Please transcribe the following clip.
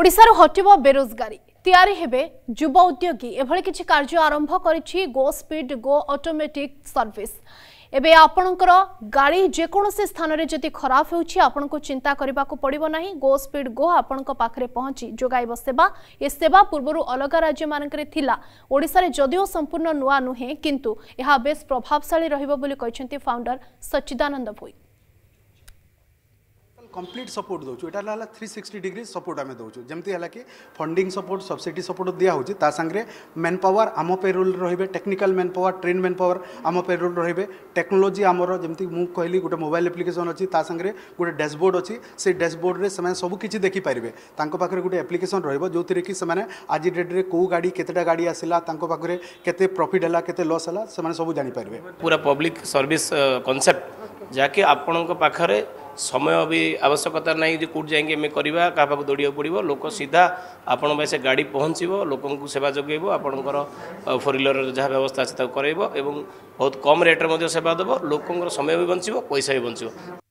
ଓଡ଼ିଶାରୁ ହଟିବ ବେରୋଜଗାରୀ ତିଆରି ହେବେ ଯୁବ ଉଦ୍ୟୋଗୀ ଏଭଳି କିଛି କାର୍ଯ୍ୟ ଆରମ୍ଭ କରିଛି go speed go automatic service ଏବେ ଆପଣଙ୍କର ଗାଡ଼ି ଯେକୌଣସି ସ୍ଥାନରେ ଯଦି ଖରାପ ହେଉଛି ଆପଣଙ୍କୁ ଚିନ୍ତା କରିବାକୁ ପଡ଼ିବ ନାହିଁ ଗୋ ସ୍ପିଡ୍ ଗୋ ଆପଣଙ୍କ ପାଖରେ ପହଞ୍ଚି ଯୋଗାଇବ ସେବା ଏ ସେବା ପୂର୍ବରୁ ଅଲଗା ରାଜ୍ୟମାନଙ୍କରେ ଥିଲା ଓଡ଼ିଶାରେ ଯଦିଓ ସମ୍ପୂର୍ଣ୍ଣ ନୂଆ ନୁହେଁ କିନ୍ତୁ ଏହା ବେଶ୍ ପ୍ରଭାବଶାଳୀ ରହିବ ବୋଲି କହିଛନ୍ତି founder Sachidananda Bhoi complete support दूचु यहाँ है थ्री सिक्सटी डिग्री सपोर्ट आम दौ जमी फंडिंग सपोर्ट सब्सीडी सपोर्ट सांगे मेन पावर आम पेरोल रे technical manpower train manpower आम पेरोल रे टेक्नोलोजी आमर जमी कहली गोटे मोबाइल एप्लिकेसन अच्छी गोटे डैशबोर्ड अच्छी से डैशबोर्ड में सबकि देखिपारे पाखे गोटे एप्लिकेसन रोथे कि आज डेट्रे कौ गाड़ी के गाड़ी आसला के प्रफिट है के लस है से सब जापर पूरा पब्लिक सर्विस कनसेप्ट जहाँकि आपण पाखे ସମୟ ବି ଆବଶ୍ୟକତା ନାହିଁ ଯେ କେଉଁଠି ଯାଇକି ଆମେ କରିବା କାହା ପାଖକୁ ଦୌଡ଼ିବାକୁ ପଡ଼ିବ ଲୋକ ସିଧା ଆପଣଙ୍କ ପାଇଁ ସେ ଗାଡ଼ି ପହଞ୍ଚିବ ଲୋକଙ୍କୁ ସେବା ଯୋଗାଇବ ଆପଣଙ୍କର ଫୋର୍ ହ୍ୱିଲର୍ର ଯାହା ବ୍ୟବସ୍ଥା ଅଛି ତାକୁ କରାଇବ ଏବଂ ବହୁତ କମ୍ ରେଟ୍ରେ ମଧ୍ୟ ସେବା ଦେବ ଲୋକଙ୍କର ସମୟ ବି ବଞ୍ଚିବ ପଇସା ବି ବଞ୍ଚିବ